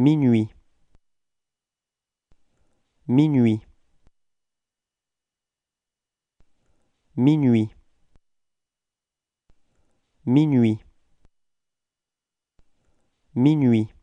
Minuit. Minuit. Minuit. Minuit. Minuit.